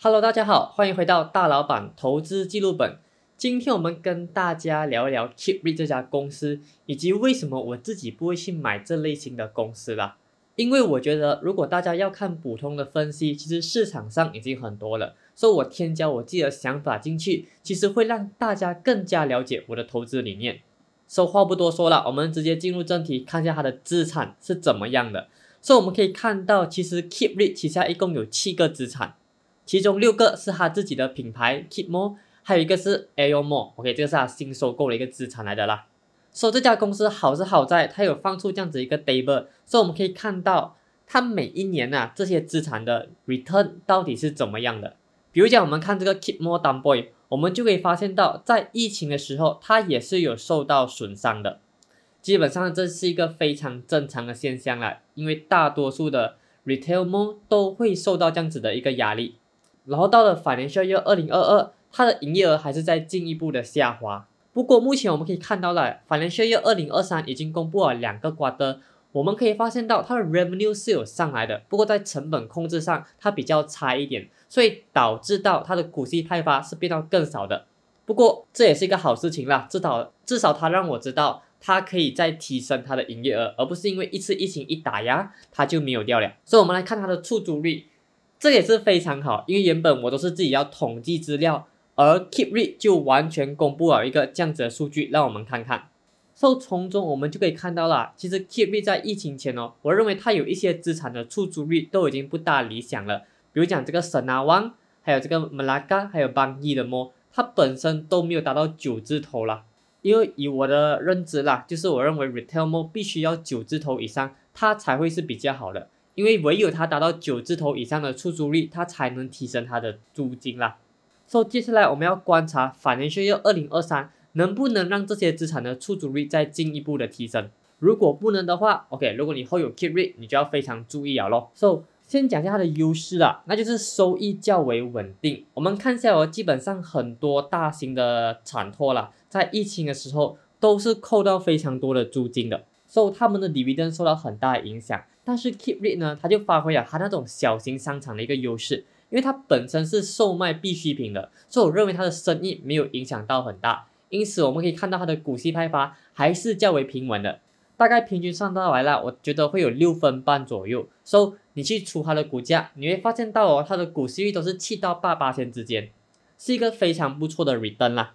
Hello，大家好，欢迎回到大老板投资记录本。今天我们跟大家聊一聊 Keep Re 这家公司，以及为什么我自己不会去买这类型的公司啦。因为我觉得，如果大家要看普通的分析，其实市场上已经很多了，所以我添加我自己的想法进去，其实会让大家更加了解我的投资理念。说话不多说了，我们直接进入正题，看一下它的资产是怎么样的。所以我们可以看到，其实 Keep Re 旗下一共有七个资产。其中六个是他自己的品牌 k i t m o 还有一个是 a i More。OK，这个是他新收购的一个资产来的啦。说这家公司好是好在，它有放出这样子一个 table，所以我们可以看到它每一年呐这些资产的 return 到底是怎么样的。比如讲，我们看这个 k i t More d n Boy，我们就可以发现到在疫情的时候它也是有受到损伤的。基本上这是一个非常正常的现象啦，因为大多数的 Retail Mall 都会受到这样子的一个压力。然后到了法联药业二零二二，它的营业额还是在进一步的下滑。不过目前我们可以看到了，法联药业二零二三已经公布了两个 quarter，我们可以发现到它的 revenue 是有上来的，不过在成本控制上它比较差一点，所以导致到它的股息派发是变到更少的。不过这也是一个好事情啦，至少至少它让我知道它可以再提升它的营业额，而不是因为一次疫情一打压它就没有掉了。所以我们来看它的出租率。这也是非常好，因为原本我都是自己要统计资料，而 Keep Re 就完全公布了一个这样子的数据，让我们看看。所以从中我们就可以看到啦，其实 Keep Re 在疫情前哦，我认为它有一些资产的出租率都已经不大理想了，比如讲这个圣 n 旺，还有这个 Malaga，还有邦尼的摩，它本身都没有达到九字头啦。因为以我的认知啦，就是我认为 Retail Mo 必须要九字头以上，它才会是比较好的。因为唯有它达到九字头以上的出租率，它才能提升它的租金啦。所以接下来我们要观察法兰 a 福二零二三能不能让这些资产的出租率再进一步的提升。如果不能的话，OK，如果你后有 keep rate，你就要非常注意了咯。所以先讲一下它的优势啦，那就是收益较为稳定。我们看一下，哦，基本上很多大型的产托啦，在疫情的时候都是扣到非常多的租金的，所以他们的 d i v i d e n d 受到很大的影响。但是 Keep r e t a 呢，它就发挥了它那种小型商场的一个优势，因为它本身是售卖必需品的，所以我认为它的生意没有影响到很大，因此我们可以看到它的股息派发还是较为平稳的，大概平均上到来了，我觉得会有六分半左右。所以你去出它的股价，你会发现到哦，它的股息率都是七到八八千之间，是一个非常不错的 Return 啦。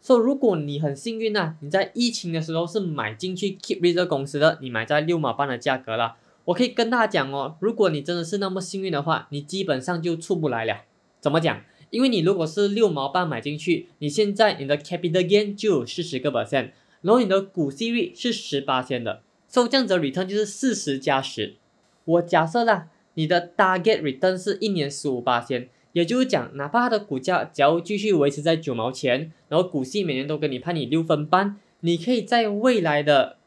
所以如果你很幸运呢，你在疫情的时候是买进去 Keep r e t a i 公司的，你买在六毛半的价格了。我可以跟大家讲哦，如果你真的是那么幸运的话，你基本上就出不来了。怎么讲？因为你如果是六毛半买进去，你现在你的 capital gain 就有四十个 percent，然后你的股息率是十八千的，所以这样子 return 就是四十加十。我假设啦，你的 target return 是一年十五八先，也就是讲，哪怕它的股价只要继续维持在九毛钱，然后股息每年都给你判你六分半，你可以在未来的。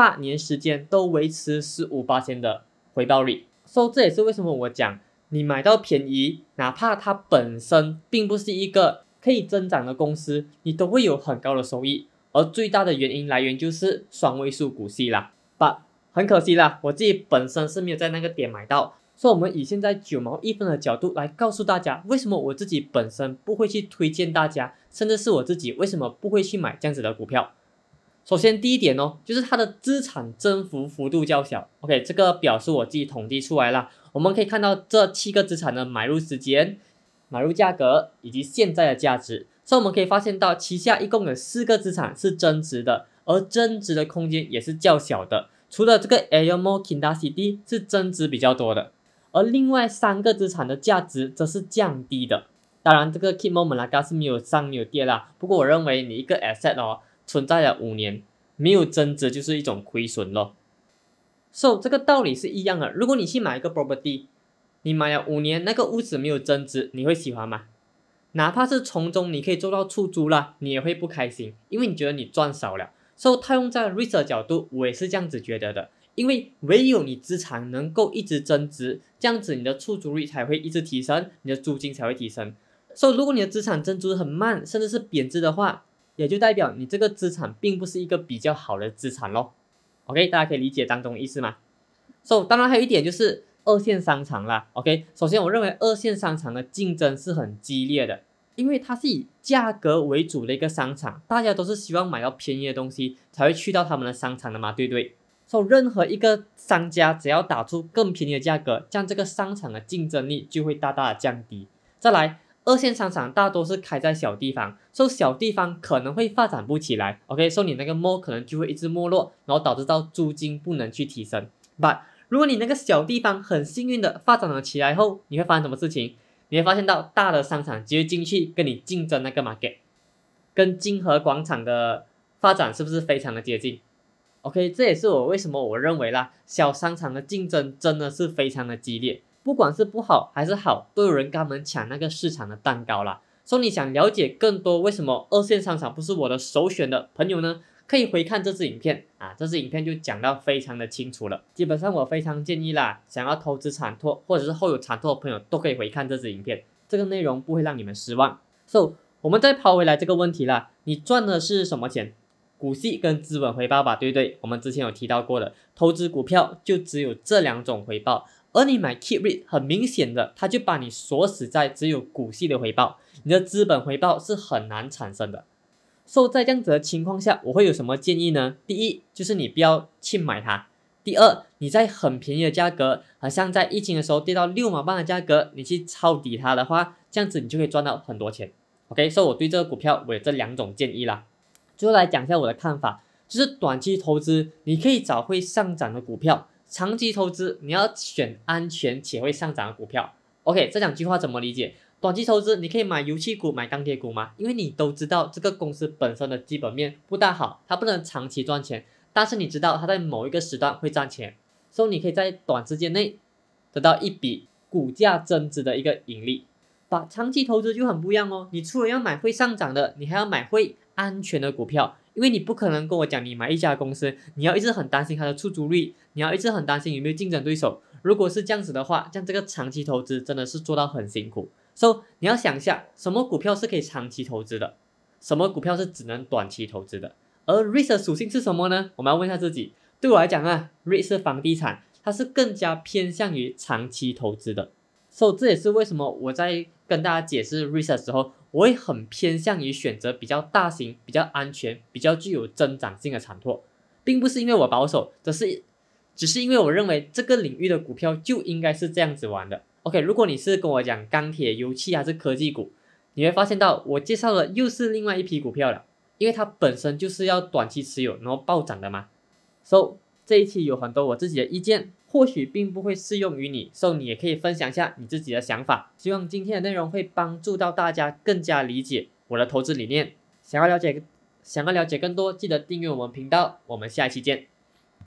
半年时间都维持十五八千的回报率，所以这也是为什么我讲你买到便宜，哪怕它本身并不是一个可以增长的公司，你都会有很高的收益。而最大的原因来源就是双位数股息啦。But 很可惜啦，我自己本身是没有在那个点买到。所以，我们以现在九毛一分的角度来告诉大家，为什么我自己本身不会去推荐大家，甚至是我自己为什么不会去买这样子的股票。首先第一点哦，就是它的资产增幅幅度较小。OK，这个表是我自己统计出来了。我们可以看到这七个资产的买入时间、买入价格以及现在的价值。所以我们可以发现到，旗下一共有四个资产是增值的，而增值的空间也是较小的。除了这个 Airmo k i n d a c i y 是增值比较多的，而另外三个资产的价值则是降低的。当然，这个 k i m o m e l a g a 是没有上没有跌啦。不过我认为你一个 asset 哦。存在了五年，没有增值就是一种亏损咯。So 这个道理是一样的。如果你去买一个 Property，你买了五年，那个屋子没有增值，你会喜欢吗？哪怕是从中你可以做到出租了，你也会不开心，因为你觉得你赚少了。所以套用在 Rich 的角度，我也是这样子觉得的。因为唯有你资产能够一直增值，这样子你的出租率才会一直提升，你的租金才会提升。所以如果你的资产增值很慢，甚至是贬值的话，也就代表你这个资产并不是一个比较好的资产咯。OK，大家可以理解当中的意思吗？s o 当然还有一点就是二线商场啦。OK，首先我认为二线商场的竞争是很激烈的，因为它是以价格为主的一个商场，大家都是希望买到便宜的东西才会去到他们的商场的嘛，对不对？所以任何一个商家只要打出更便宜的价格，将这个商场的竞争力就会大大的降低。再来。二线商场大多是开在小地方，所以小地方可能会发展不起来。OK，所以你那个 mall 可能就会一直没落，然后导致到租金不能去提升。But 如果你那个小地方很幸运的发展了起来后，你会发现什么事情？你会发现到大的商场直接进去跟你竞争那个 market，跟金河广场的发展是不是非常的接近？OK，这也是我为什么我认为啦，小商场的竞争真的是非常的激烈。不管是不好还是好，都有人跟他们抢那个市场的蛋糕啦。所以你想了解更多为什么二线商场不是我的首选的朋友呢？可以回看这支影片啊，这支影片就讲到非常的清楚了。基本上我非常建议啦，想要投资产拓或者是后有产拓的朋友都可以回看这支影片，这个内容不会让你们失望。So，我们再抛回来这个问题啦，你赚的是什么钱？股息跟资本回报吧，对不对？我们之前有提到过的，投资股票就只有这两种回报。而你买 Keep r e 很明显的，它就把你锁死在只有股息的回报，你的资本回报是很难产生的。所以在这样子的情况下，我会有什么建议呢？第一，就是你不要去买它；第二，你在很便宜的价格，好像在疫情的时候跌到六毛半的价格，你去抄底它的话，这样子你就可以赚到很多钱。OK，所以我对这个股票，我有这两种建议啦。最后来讲一下我的看法，就是短期投资，你可以找会上涨的股票。长期投资你要选安全且会上涨的股票。OK，这两句话怎么理解？短期投资你可以买油气股、买钢铁股吗？因为你都知道这个公司本身的基本面不大好，它不能长期赚钱，但是你知道它在某一个时段会赚钱，所以你可以在短时间内得到一笔股价增值的一个盈利。把长期投资就很不一样哦，你除了要买会上涨的，你还要买会安全的股票。因为你不可能跟我讲你买一家公司，你要一直很担心它的出租率，你要一直很担心有没有竞争对手。如果是这样子的话，像这个长期投资真的是做到很辛苦。所以你要想一下，什么股票是可以长期投资的，什么股票是只能短期投资的。而 REIT 属性是什么呢？我们要问一下自己。对我来讲啊，REIT 是房地产，它是更加偏向于长期投资的。所以这也是为什么我在。跟大家解释 REITs 时候，我会很偏向于选择比较大型、比较安全、比较具有增长性的产托，并不是因为我保守，只是只是因为我认为这个领域的股票就应该是这样子玩的。OK，如果你是跟我讲钢铁、油气还是科技股，你会发现到我介绍的又是另外一批股票了，因为它本身就是要短期持有然后暴涨的嘛。So 这一期有很多我自己的意见，或许并不会适用于你，所以你也可以分享一下你自己的想法。希望今天的内容会帮助到大家更加理解我的投资理念。想要了解，想要了解更多，记得订阅我们频道。我们下一期见。